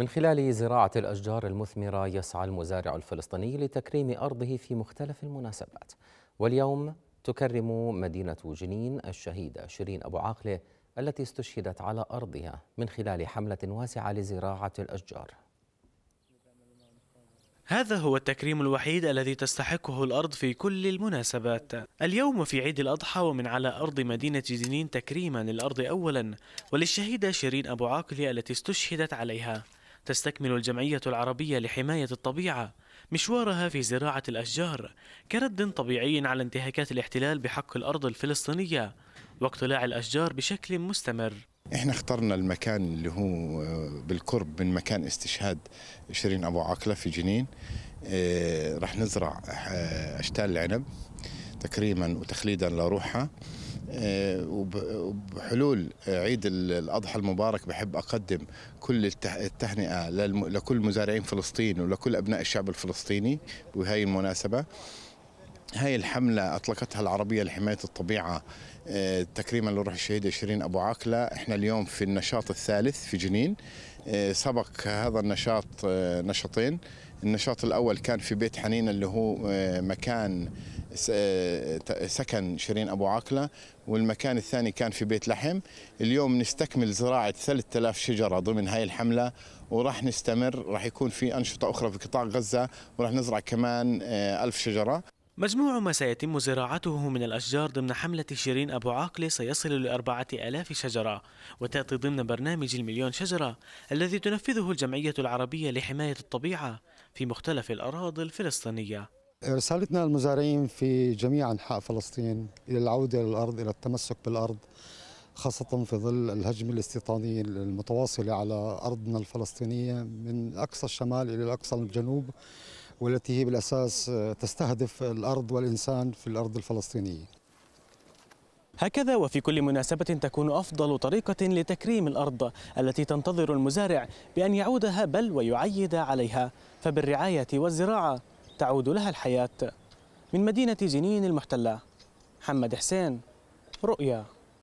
من خلال زراعة الأشجار المثمرة يسعى المزارع الفلسطيني لتكريم أرضه في مختلف المناسبات واليوم تكرم مدينة جنين الشهيدة شيرين أبو عاقلة التي استشهدت على أرضها من خلال حملة واسعة لزراعة الأشجار هذا هو التكريم الوحيد الذي تستحقه الأرض في كل المناسبات اليوم في عيد الأضحى ومن على أرض مدينة جنين تكريما للأرض أولا وللشهيدة شيرين أبو عاقلة التي استشهدت عليها تستكمل الجمعية العربية لحماية الطبيعة مشوارها في زراعة الأشجار كرد طبيعي على انتهاكات الاحتلال بحق الأرض الفلسطينية واقتلاع الأشجار بشكل مستمر احنا اخترنا المكان اللي هو آه، بالقرب من مكان استشهاد شيرين ابو عاقله في جنين آه، راح رح نزرع آه، اشتال العنب تكريما وتخليدا لروحها آه، وبحلول عيد الأضحى المبارك بحب أقدم كل التهنئة لكل مزارعين فلسطين ولكل أبناء الشعب الفلسطيني بهذه المناسبة هاي الحملة أطلقتها العربية لحماية الطبيعة آه، تكريما لروح الشهيدة شيرين أبو عاقلة إحنا اليوم في النشاط الثالث في جنين آه، سبق هذا النشاط آه، نشاطين النشاط الأول كان في بيت حنين اللي هو مكان سكن شيرين أبو عاقلة والمكان الثاني كان في بيت لحم اليوم نستكمل زراعة 3000 شجرة ضمن هاي الحملة وراح نستمر راح يكون في أنشطة أخرى في قطاع غزة وراح نزرع كمان ألف شجرة مجموع ما سيتم زراعته من الأشجار ضمن حملة شيرين أبو عاقلة سيصل لأربعة آلاف شجرة وتأتي ضمن برنامج المليون شجرة الذي تنفذه الجمعية العربية لحماية الطبيعة في مختلف الأراضي الفلسطينية رسالتنا للمزارعين في جميع أنحاء فلسطين إلى العودة للأرض إلى التمسك بالأرض خاصة في ظل الهجمة الاستيطانية المتواصلة على أرضنا الفلسطينية من أقصى الشمال إلى أقصى الجنوب والتي هي بالأساس آه، تستهدف الأرض والإنسان في الأرض الفلسطينية هكذا وفي كل مناسبة تكون أفضل طريقة لتكريم الأرض التي تنتظر المزارع بأن يعودها بل ويعيد عليها فبالرعاية والزراعة تعود لها الحياة من مدينة جنين المحتلة محمد حسين رؤيا